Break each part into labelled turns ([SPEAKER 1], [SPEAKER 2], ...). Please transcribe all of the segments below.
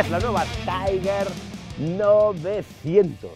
[SPEAKER 1] Es la nueva Tiger 900.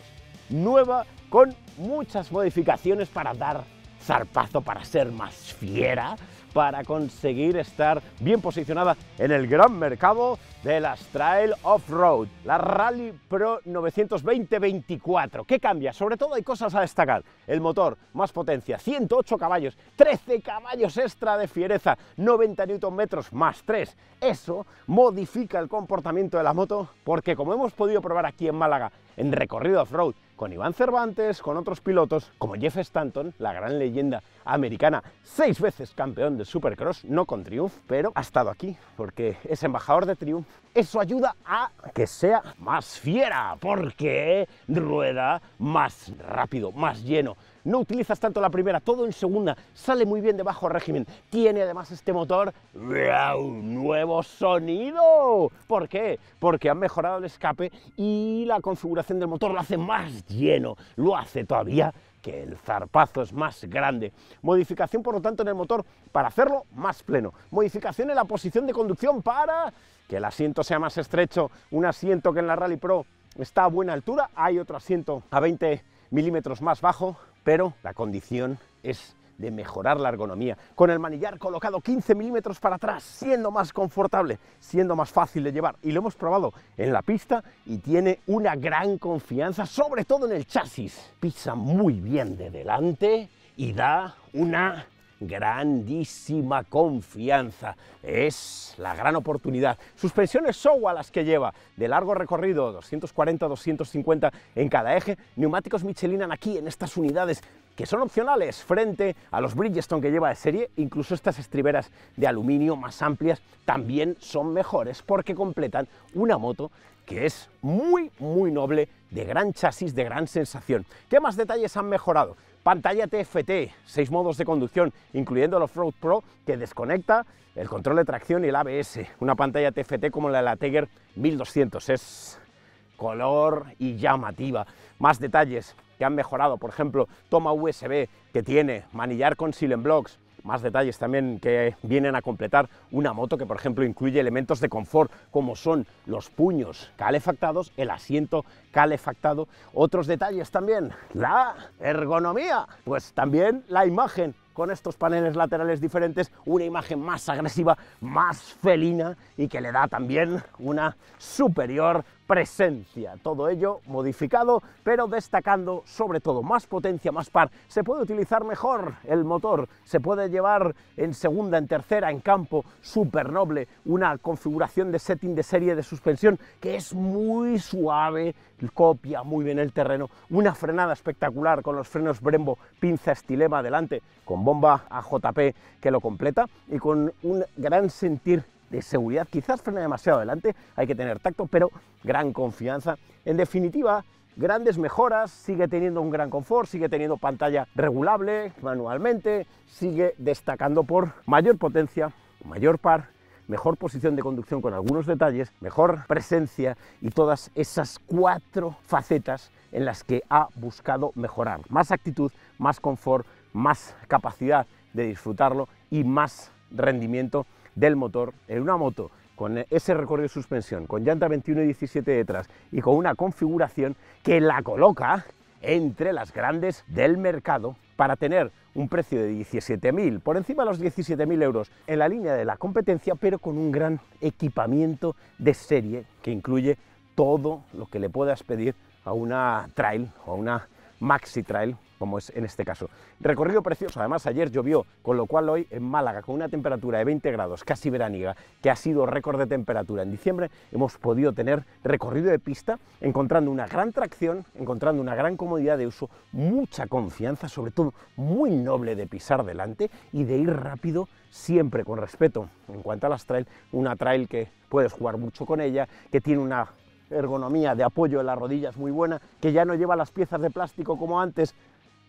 [SPEAKER 1] Nueva con muchas modificaciones para dar zarpazo, para ser más fiera, para conseguir estar bien posicionada en el gran mercado de las Trail Off-Road, la Rally Pro 920-24. ¿Qué cambia? Sobre todo hay cosas a destacar. El motor, más potencia, 108 caballos, 13 caballos extra de fiereza, 90 Nm más 3. Eso modifica el comportamiento de la moto porque como hemos podido probar aquí en Málaga, en recorrido off-road, con Iván Cervantes, con otros pilotos, como Jeff Stanton, la gran leyenda americana, seis veces campeón de Supercross, no con Triumph, pero ha estado aquí porque es embajador de Triumph. Eso ayuda a que sea más fiera, porque rueda más rápido, más lleno. No utilizas tanto la primera, todo en segunda, sale muy bien de bajo régimen. Tiene además este motor un nuevo sonido. ¿Por qué? Porque han mejorado el escape y la configuración del motor lo hace más lleno, lo hace todavía que el zarpazo es más grande. Modificación, por lo tanto, en el motor para hacerlo más pleno. Modificación en la posición de conducción para que el asiento sea más estrecho. Un asiento que en la Rally Pro está a buena altura. Hay otro asiento a 20 milímetros más bajo, pero la condición es de mejorar la ergonomía, con el manillar colocado 15 milímetros para atrás, siendo más confortable, siendo más fácil de llevar. Y lo hemos probado en la pista y tiene una gran confianza, sobre todo en el chasis. Pisa muy bien de delante y da una grandísima confianza. Es la gran oportunidad. Suspensiones SOWA las que lleva, de largo recorrido, 240-250 en cada eje. Neumáticos Michelin aquí en estas unidades que son opcionales frente a los Bridgestone que lleva de serie, incluso estas estriberas de aluminio más amplias también son mejores porque completan una moto que es muy, muy noble, de gran chasis, de gran sensación. ¿Qué más detalles han mejorado? Pantalla TFT, seis modos de conducción, incluyendo el road Pro, que desconecta el control de tracción y el ABS. Una pantalla TFT como la de la Tiger 1200, es color y llamativa. Más detalles, han mejorado, por ejemplo, toma USB que tiene, manillar con Silent Blocks, más detalles también que vienen a completar una moto que por ejemplo incluye elementos de confort como son los puños calefactados, el asiento calefactado, otros detalles también, la ergonomía, pues también la imagen con estos paneles laterales diferentes, una imagen más agresiva, más felina y que le da también una superior presencia. Todo ello modificado, pero destacando sobre todo más potencia, más par. Se puede utilizar mejor el motor, se puede llevar en segunda, en tercera, en campo, super noble, una configuración de setting de serie de suspensión que es muy suave, copia muy bien el terreno, una frenada espectacular con los frenos Brembo, pinza estilema adelante, con Bomba a JP que lo completa y con un gran sentir de seguridad. Quizás frena demasiado adelante, hay que tener tacto, pero gran confianza. En definitiva, grandes mejoras, sigue teniendo un gran confort, sigue teniendo pantalla regulable manualmente, sigue destacando por mayor potencia, mayor par, mejor posición de conducción con algunos detalles, mejor presencia y todas esas cuatro facetas en las que ha buscado mejorar. Más actitud, más confort, más capacidad de disfrutarlo y más rendimiento del motor en una moto con ese recorrido de suspensión, con llanta 21 y 17 detrás y con una configuración que la coloca entre las grandes del mercado para tener un precio de 17.000, por encima de los 17.000 euros en la línea de la competencia, pero con un gran equipamiento de serie que incluye todo lo que le puedas pedir a una trail o a una maxi trail como es en este caso. Recorrido precioso, además ayer llovió, con lo cual hoy en Málaga, con una temperatura de 20 grados, casi veraniega, que ha sido récord de temperatura en diciembre, hemos podido tener recorrido de pista, encontrando una gran tracción, encontrando una gran comodidad de uso, mucha confianza, sobre todo muy noble de pisar delante y de ir rápido siempre con respeto. En cuanto a las trail, una trail que puedes jugar mucho con ella, que tiene una ergonomía de apoyo en las rodillas muy buena, que ya no lleva las piezas de plástico como antes,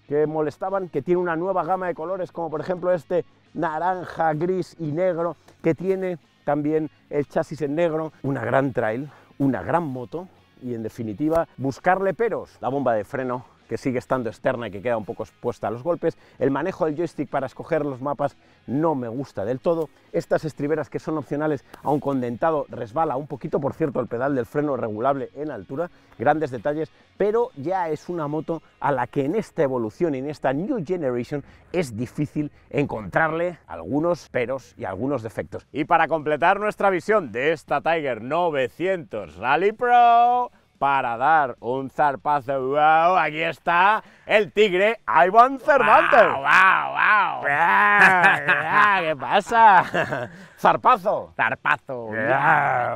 [SPEAKER 1] que molestaban, que tiene una nueva gama de colores, como por ejemplo este naranja, gris y negro, que tiene también el chasis en negro, una gran trail, una gran moto y en definitiva buscarle peros, la bomba de freno que sigue estando externa y que queda un poco expuesta a los golpes. El manejo del joystick para escoger los mapas no me gusta del todo. Estas estriberas que son opcionales, a un condentado resbala un poquito, por cierto, el pedal del freno regulable en altura, grandes detalles, pero ya es una moto a la que en esta evolución, en esta New Generation, es difícil encontrarle algunos peros y algunos defectos. Y para completar nuestra visión de esta Tiger 900 Rally Pro, para dar un zarpazo. ¡Wow! Aquí está el tigre Ivan Cervantes.
[SPEAKER 2] ¡Wow!
[SPEAKER 1] ¡Wow! wow. ¿Qué pasa? ¡Zarpazo! ¡Zarpazo! Wow. ¡Tiger! zarpazo zarpazo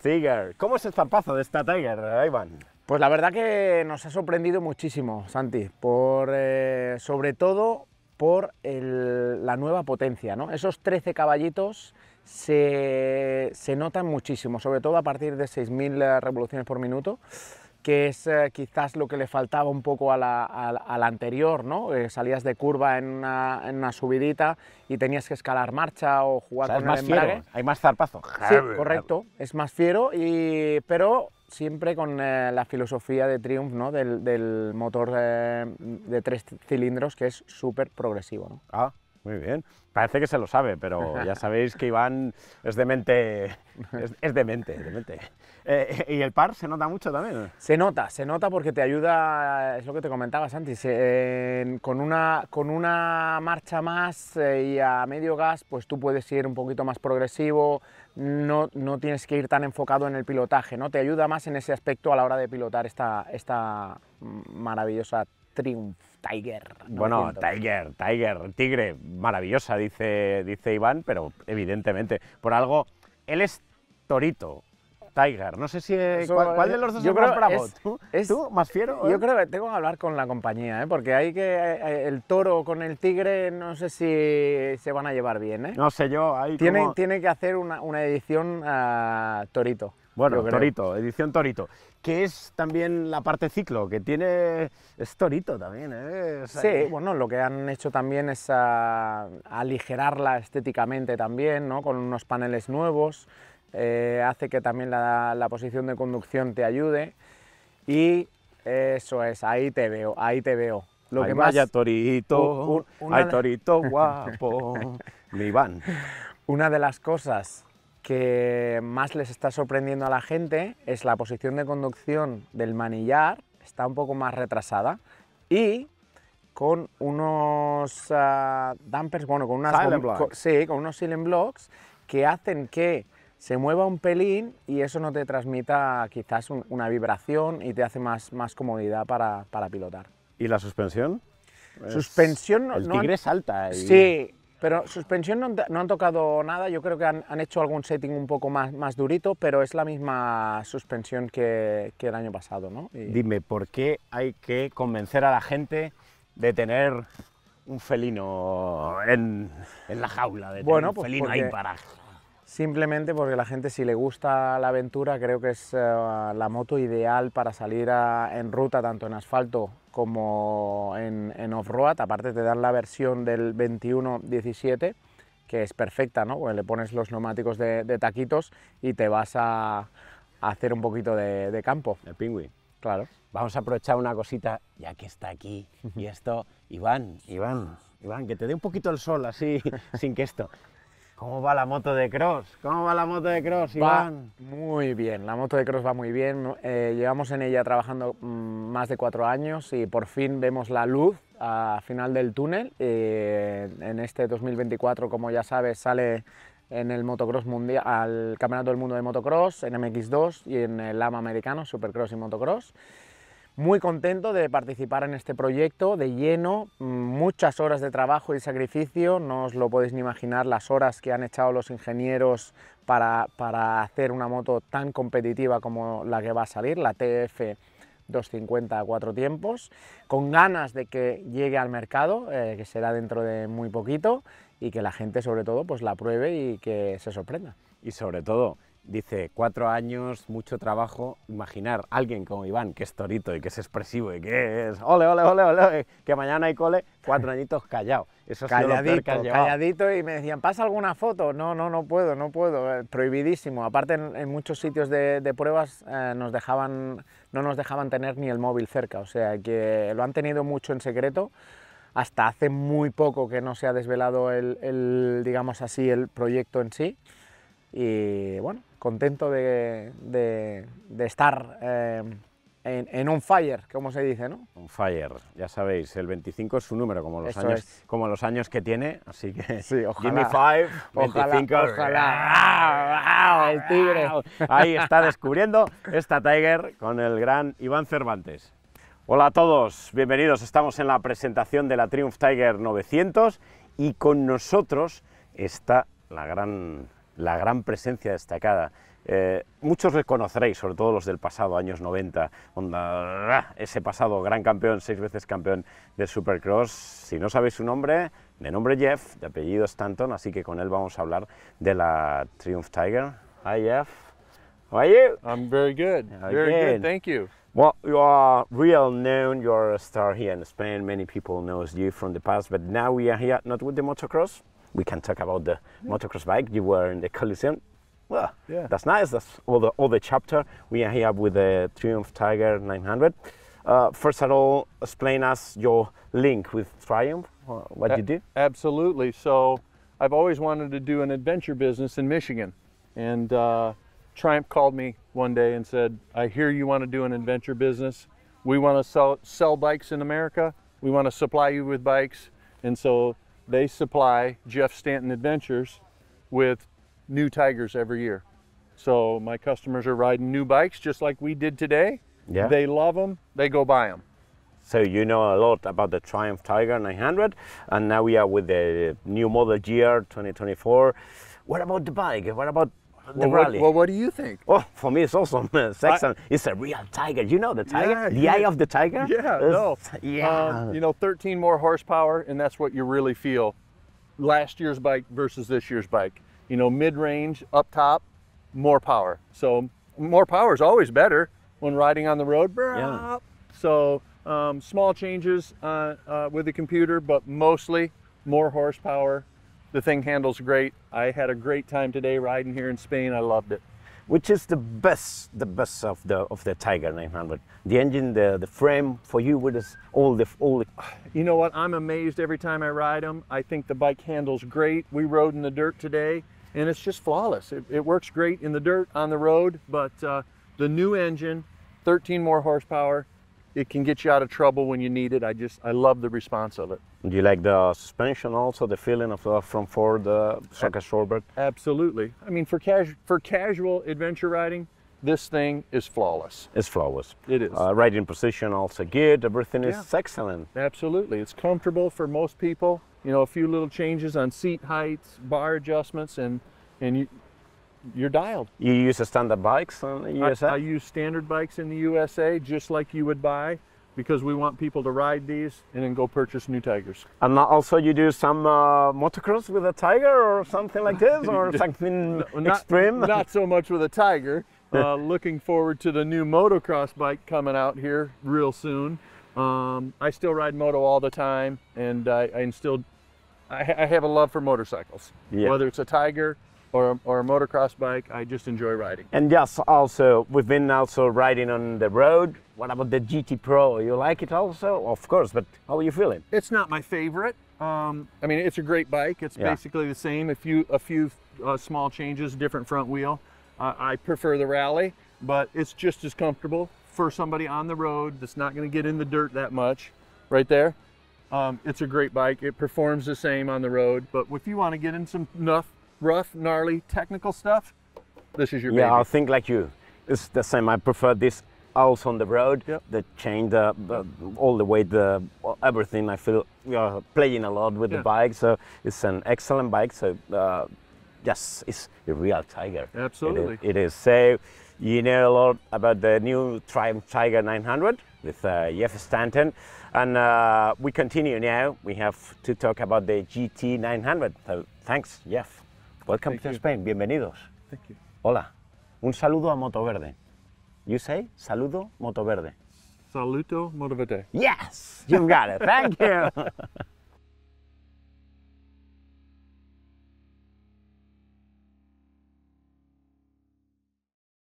[SPEAKER 1] tiger cómo es el zarpazo de esta Tiger, eh, Iván? Pues la verdad que
[SPEAKER 2] nos ha sorprendido muchísimo, Santi, por, eh, sobre todo por la nueva potencia, ¿no? Esos 13 caballitos se, se notan muchísimo, sobre todo a partir de 6.000 eh, revoluciones por minuto, que es eh, quizás lo que le faltaba un poco al anterior, ¿no? Eh, salías de curva en una, en subidita y tenías que escalar marcha o jugar con el más
[SPEAKER 1] hay más zarpazo. Sí, correcto,
[SPEAKER 2] es más fiero, pero siempre con la filosofía de Triumph, Del, motor de tres cilindros que es súper progresivo, ah,
[SPEAKER 1] muy bien. Parece que se lo sabe, pero ya sabéis que Iván es demente. Es, demente, eh, ¿Y el par se nota mucho también? Se nota, se nota porque te
[SPEAKER 2] ayuda, es lo que te comentaba antes, con, una, con una marcha más eh, y a medio gas, pues tú puedes ir un poquito más progresivo, no, no, tienes que ir tan enfocado en el pilotaje, ¿no? Te ayuda más en ese aspecto a la hora de pilotar esta, esta maravillosa Triumph. Tiger. Bueno, Tiger,
[SPEAKER 1] Tiger, Tigre, maravillosa, dice, dice Iván, pero evidentemente, por algo, él es torito, Tiger. No sé si. Eh, ¿cuál, eh, de los dos es creo más ¿Tú? ¿Más
[SPEAKER 2] fiero? Yo eh? creo que tengo que hablar con la compañía, porque hay que. El toro con el tigre, no sé si se van a llevar bien. ¿eh? No
[SPEAKER 1] sé yo. Hay tiene,
[SPEAKER 2] tiene que hacer una, edición a torito. Bueno, Torito,
[SPEAKER 1] edición Torito. Que es también la parte ciclo, que tiene. Es Torito también, ¿eh? sí,
[SPEAKER 2] bueno, lo que han hecho también es aligerarla estéticamente también, ¿no? Con unos paneles nuevos. Eh, hace que también la, posición de conducción te ayude. Y eso es, ahí te veo, ahí te veo. Lo que vaya torito, un, torito guapo, mi van. Una de las cosas que más les está sorprendiendo a la gente es la posición de conducción del manillar, está un poco más retrasada y con unos ah, dampers, bueno, con unas sí, con unos silent blocks que hacen que se mueva un pelín y eso no te transmita quizás una vibración y te hace más, más comodidad para, para pilotar.
[SPEAKER 1] ¿Y la suspensión? Suspensión... El no, tigre salta. Y... Sí,
[SPEAKER 2] pero suspensión no, han tocado nada, yo creo que han, hecho algún setting un poco más, más durito, pero es la misma suspensión que, el año pasado, ¿no?
[SPEAKER 1] Dime, ¿por qué hay que convencer a la gente de tener un felino en, la jaula, de un pues felino ahí para Simplemente porque la gente si
[SPEAKER 2] le gusta la aventura creo que es eh, la moto ideal para salir en ruta tanto en asfalto como en, off-road. Aparte te dan la versión del 21-17 que es perfecta, ¿no? le pones los neumáticos de, taquitos y
[SPEAKER 1] te vas a, hacer un poquito de, campo. El pingüí. Claro. Vamos a aprovechar una cosita, ya que está aquí. Y esto, Iván, Iván, Iván, que te dé un poquito el sol así, sin que esto. ¿Cómo va la moto de cross? ¿Cómo va la moto de cross, Iván?
[SPEAKER 2] muy bien, la moto de cross va muy bien. Eh, llevamos en ella trabajando mm, más de cuatro años y por fin vemos la luz al final del túnel. Eh, en este 2024, como ya sabes, sale en el motocross mundial, al Campeonato del Mundo de Motocross, en MX2 y en el AMA americano, Supercross y Motocross. Muy contento de participar en este proyecto de lleno, mm, muchas horas de trabajo y sacrificio, no os lo podéis ni imaginar las horas que han echado los ingenieros para, hacer una moto tan competitiva como la que va a salir, la TF 250 a cuatro tiempos, con ganas de que llegue al mercado, eh, que será dentro de muy
[SPEAKER 1] poquito, y que la gente sobre todo pues la pruebe y que se sorprenda. Y sobre todo, Dice, cuatro años, mucho trabajo. Imaginar a alguien como Iván, que es torito y que es expresivo y que es ole, ole, ole, ole, que mañana hay cole, cuatro añitos callado. Eso calladito, calladito
[SPEAKER 2] y me decían, pasa alguna foto. No, no, no puedo, no puedo, eh, prohibidísimo. Aparte, en, muchos sitios de, pruebas eh, nos dejaban, no nos dejaban tener ni el móvil cerca, o sea que lo han tenido mucho en secreto hasta hace muy poco que no se ha desvelado el, digamos así, el proyecto en sí. Y bueno, contento de, estar eh, en, un fire, como se dice, ¿no?
[SPEAKER 1] Un fire, ya sabéis, el 25 es su número, como los, años, como los años que tiene, así que... Sí, ojalá. Give me five, 25,
[SPEAKER 2] ojalá. el tigre.
[SPEAKER 1] Ahí está descubriendo esta Tiger con el gran Iván Cervantes. Hola a todos, bienvenidos. Estamos en la presentación de la Triumph Tiger 900 y con nosotros está la gran la gran presencia destacada. Eh, muchos reconoceréis, sobre todo los del pasado, años 90, ah, ese pasado gran campeón, seis veces campeón de Supercross. Si no sabéis su nombre, de nombre Jeff, de apellido Stanton, así que con él vamos a hablar de la Triumph Tiger. Hi Jeff, how are you? I'm very good, very good, thank you. Well, you are real known, you are a star here in Spain, many people knows you from the past, but now we are here not with the motocross, we can talk about the yeah. motocross bike. You were in the Coliseum. Well, yeah. that's nice. That's all the, all the chapter. We are here with the Triumph Tiger 900. Uh,
[SPEAKER 3] first of all, explain us your link with Triumph, uh, what a you do. Absolutely. So I've always wanted to do an adventure business in Michigan. And uh, Triumph called me one day and said, I hear you want to do an adventure business. We want to sell, sell bikes in America. We want to supply you with bikes. And so they supply Jeff Stanton Adventures with new Tigers every year. So my customers are riding new bikes just like we did today. Yeah. They love them, they go buy them. So you know a lot about the Triumph Tiger 900 and now we are with the
[SPEAKER 1] new model year 2024. What about the bike? What about the well, rally. What, well, what do
[SPEAKER 3] you think? Oh, for me, it's awesome. Sex I, it's a real tiger. You know the tiger? Yeah, the yeah. eye of the
[SPEAKER 1] tiger? Yeah, it's, no.
[SPEAKER 3] Yeah. Um, you know, 13 more horsepower, and that's what you really feel. Last year's bike versus this year's bike. You know, mid-range, up top, more power. So more power is always better when riding on the road. Yeah. So um, small changes uh, uh, with the computer, but mostly more horsepower, the thing handles great. I had a great time today riding here in Spain. I loved it. Which is the best, the best of the of the Tiger 900? The engine, the the frame
[SPEAKER 1] for you, this, all the all the.
[SPEAKER 3] You know what? I'm amazed every time I ride them. I think the bike handles great. We rode in the dirt today, and it's just flawless. It, it works great in the dirt on the road, but uh, the new engine, 13 more horsepower, it can get you out of trouble when you need it. I just I love the response of it.
[SPEAKER 1] Do you like the suspension also, the feeling of uh, from Ford uh, Circus Shorebird?
[SPEAKER 3] Absolutely. I mean, for cas- for casual adventure riding, this thing is flawless. It's flawless. It is. Uh, riding position, also good. everything yeah. is excellent. Absolutely. It's comfortable for most people. You know, a few little changes on seat heights, bar adjustments, and and you, you're dialed. You use standard bikes on the USA? I, I use standard bikes in the USA, just like you would buy because we want people to ride these and then go purchase new Tigers.
[SPEAKER 1] And also you do some uh, motocross with a Tiger or something like this or something no, not, extreme? Not
[SPEAKER 3] so much with a Tiger. Uh, looking forward to the new motocross bike coming out here real soon. Um, I still ride moto all the time and I, I still, I, I, have a love for motorcycles. Yeah. Whether it's a Tiger, or, or a motocross bike, I just enjoy riding.
[SPEAKER 1] And yes, also, we've been also riding on the road what about the GT Pro? You like it also? Of course, but how are you feeling?
[SPEAKER 3] It's not my favorite. Um, I mean, it's a great bike. It's yeah. basically the same. A few, a few uh, small changes, different front wheel. Uh, I prefer the Rally, but it's just as comfortable for somebody on the road that's not going to get in the dirt that much. Right there, um, it's a great bike. It performs the same on the road, but if you want to get in some rough, rough, gnarly technical stuff, this is your yeah, baby. Yeah, I
[SPEAKER 1] think like you. It's the same. I prefer this also on the road. The chain, uh, all the way, the everything. I feel we are playing a lot with yeah. the bike, so it's an excellent bike. So uh, yes, it's a real Tiger. Absolutely, it is, it is. So you know a lot about the new Triumph Tiger 900 with uh, Jeff Stanton, and uh, we continue now. We have to talk about the GT 900. So thanks, Jeff. Welcome Thank to you. Spain. Bienvenidos. Thank you. Hola. Un saludo a Verde. You say saludo Verde." Saluto
[SPEAKER 3] Verde. Yes, you have got it. Thank you.